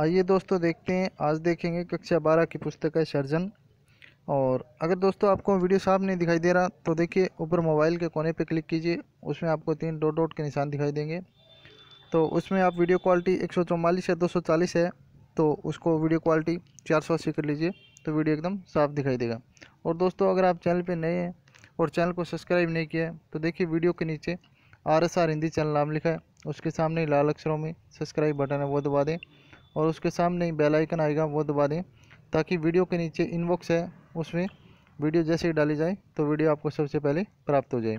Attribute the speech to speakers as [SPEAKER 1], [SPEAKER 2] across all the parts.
[SPEAKER 1] आइए दोस्तों देखते हैं आज देखेंगे कक्षा बारह की पुस्तक है सर्जन और अगर दोस्तों आपको वीडियो साफ नहीं दिखाई दे रहा तो देखिए ऊपर मोबाइल के कोने पर क्लिक कीजिए उसमें आपको तीन डॉट डॉट के निशान दिखाई देंगे तो उसमें आप वीडियो क्वालिटी एक या दो है तो उसको वीडियो क्वालिटी चार सौ कर लीजिए तो वीडियो एकदम साफ दिखाई देगा और दोस्तों अगर आप चैनल पर नए हैं और चैनल को सब्सक्राइब नहीं किया है तो देखिए वीडियो के नीचे R S R Hindi channel नाम लिखा है उसके सामने लाल अक्षरों में सब्सक्राइब बटन है वो दबा दें और उसके सामने बेल आइकन आएगा वो दबा दें ताकि वीडियो के नीचे इनबॉक्स है उसमें वीडियो जैसे ही डाली जाए तो वीडियो आपको सबसे पहले प्राप्त हो जाए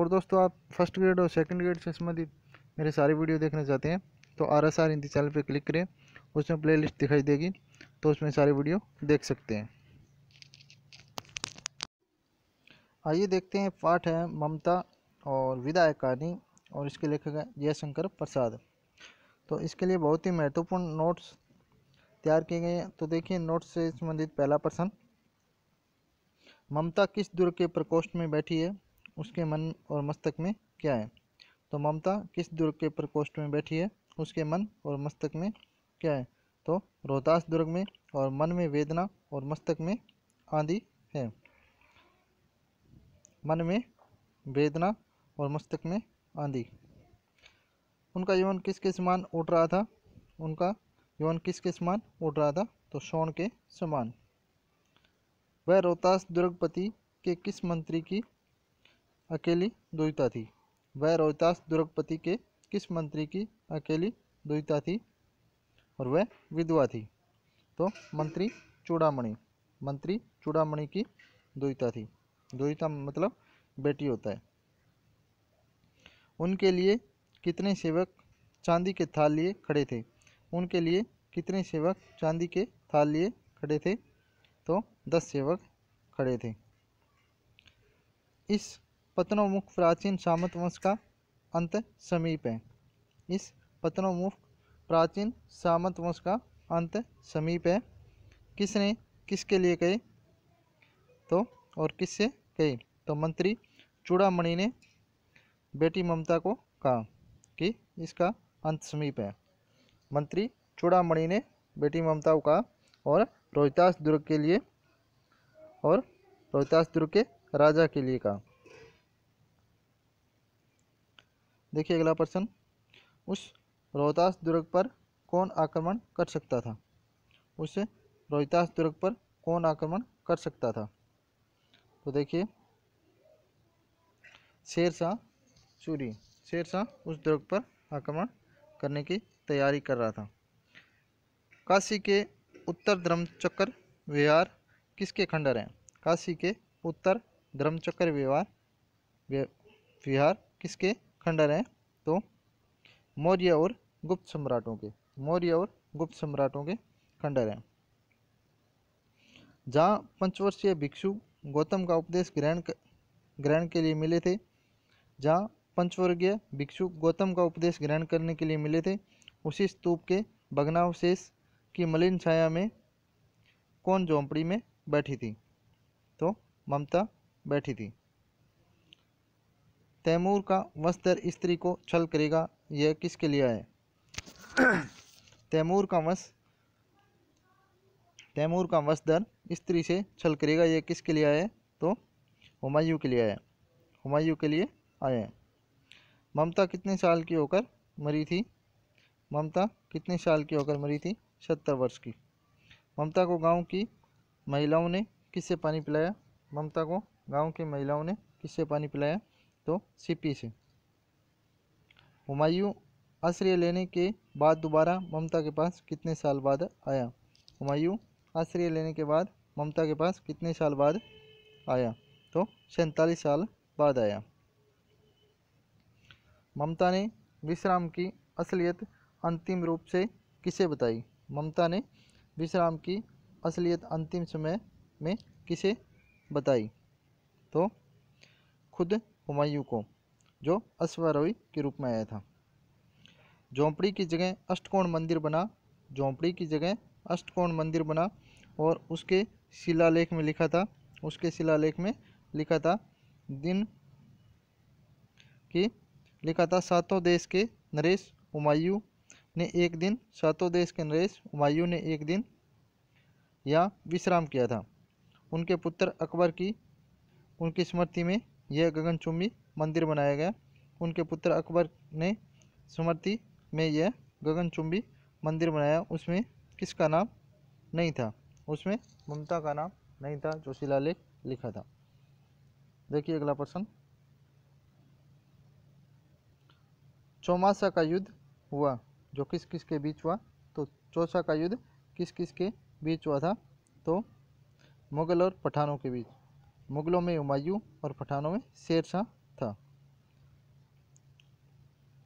[SPEAKER 1] और दोस्तों आप फर्स्ट ग्रेड और सेकंड ग्रेड से संबंधित मेरे सारे वीडियो देखना चाहते हैं तो R S R Hindi channel पर क्लिक करें उसमें प्लेलिस्ट दिखाई देगी तो उसमें सारे वीडियो देख सकते हैं आइए देखते हैं पाठ है ममता और विदा कहानी और इसके लेखक हैं जयशंकर प्रसाद तो इसके लिए बहुत ही महत्वपूर्ण नोट्स तैयार किए गए हैं तो देखिए नोट्स से संबंधित पहला प्रश्न ममता किस दुर्ग के प्रकोष्ठ में बैठी है उसके मन और मस्तक में क्या है तो ममता किस दुर्ग के प्रकोष्ठ में बैठी है उसके मन और मस्तक में क्या है तो रोहतास दुर्ग में और मन में वेदना और मस्तक में आंधी है मन में वेदना और मस्तक में आंधी उनका यौन किस के समान उठ रहा था उनका यौन किस के समान उठ रहा था तो शोण के समान वह रोहतास दुर्गपति के किस मंत्री की अकेली दुईता थी वह रोहतास दुर्गपति के किस मंत्री की अकेली दुईता थी और वह विधवा थी तो मंत्री चूड़ामणि मंत्री चूड़ामणि की दुईता थी दुईता मतलब बेटी होता है उनके लिए कितने सेवक चांदी के थाल लिए खड़े थे उनके लिए कितने सेवक चांदी के थाल लिए खड़े थे तो दस सेवक खड़े थे इस पतनोमुख प्राचीन सामत वंश का अंत समीप है इस पतनोमुख प्राचीन सामंत वंश का अंत समीप है किसने किसके लिए कहे तो और किससे कहे तो मंत्री चूड़ामणि ने बेटी ममता को कहा कि इसका अंत समीप है मंत्री चूड़ामणि ने बेटी ममता का और रोहितास दुर्ग के लिए और रोहितास दुर्ग के राजा के लिए कहा देखिए अगला प्रश्न उस रोहतास दुर्ग पर कौन आक्रमण कर सकता था उस रोहितास दुर्ग पर कौन आक्रमण कर सकता था तो देखिए शेरशाह सूरी शेरशाह उस दुर्ग पर आक्रमण करने की तैयारी कर रहा था काशी के उत्तर धर्मचक्र विहार किसके खंडर हैं काशी के उत्तर धर्मचक्र विहार विहार किसके खंडर हैं तो मौर्य और गुप्त सम्राटों के मौर्य और गुप्त सम्राटों के खंडर हैं जहाँ पंचवर्षीय भिक्षु गौतम का उपदेश ग्रहण ग्रहण के लिए मिले थे जहाँ पंचवर्गीय भिक्षु गौतम का उपदेश ग्रहण करने के लिए मिले थे उसी स्तूप के भगनावशेष की मलिन छाया में कौन झोंपड़ी में बैठी थी तो ममता बैठी थी तैमूर का वस्त्र स्त्री को छल करेगा यह किसके लिए है तैमूर का वस् तैमूर का वस्त्र स्त्री से छल करेगा यह किसके लिए आया है तो हुमायूं के लिए आया हुमायूं के लिए आया है ममता कितने साल की होकर मरी थी ममता कितने साल की होकर मरी थी सत्तर वर्ष की ममता को गांव की महिलाओं ने किससे पानी पिलाया ममता को गांव की महिलाओं ने किससे पानी पिलाया तो सीपी से हुमायूं आश्रय लेने के बाद दोबारा ममता के पास कितने साल बाद आया हुमायूं आश्रय लेने के बाद ममता के पास कितने साल बाद आया तो सैंतालीस साल बाद आया ममता ने विश्राम की असलियत अंतिम रूप से किसे बताई ममता ने विश्राम की असलियत अंतिम समय में किसे बताई तो खुद हुमायूं को जो अश्वारोही के रूप में आया था झोंपड़ी की जगह अष्टकोण मंदिर बना झोंपड़ी की जगह अष्टकोण मंदिर बना और उसके शिलालेख में लिखा था उसके शिलालेख में लिखा था दिन की लिखा था सातों देश के नरेश उमायू ने एक दिन सातों देश के नरेश उमायू ने एक दिन या विश्राम किया था उनके पुत्र अकबर की उनकी स्मृति में यह गगनचुम्बी मंदिर बनाया गया उनके पुत्र अकबर ने स्मृति में यह गगनचुम्बी मंदिर बनाया उसमें किसका नाम नहीं था उसमें ममता का नाम नहीं था जो शिलालेख लिखा था देखिए अगला प्रश्न चौमासा का युद्ध हुआ जो किस किस के बीच हुआ तो चौसा का युद्ध किस किस के बीच हुआ था तो मुग़ल और पठानों के बीच मुग़लों में हुमायूं और पठानों में शेर था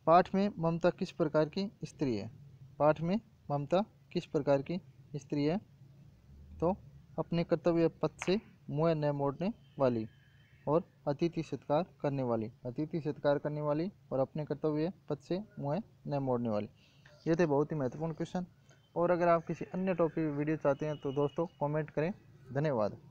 [SPEAKER 1] पाठ में ममता किस प्रकार की स्त्री है पाठ में ममता किस प्रकार की स्त्री है तो अपने कर्तव्य पथ से मुँह न मोड़ने वाली और अतिथि सत्कार करने वाली अतिथि सत्कार करने वाली और अपने कर्तव्य पद से मुँह न मोड़ने वाली ये थे बहुत ही महत्वपूर्ण क्वेश्चन और अगर आप किसी अन्य टॉपिक वीडियो चाहते हैं तो दोस्तों कमेंट करें धन्यवाद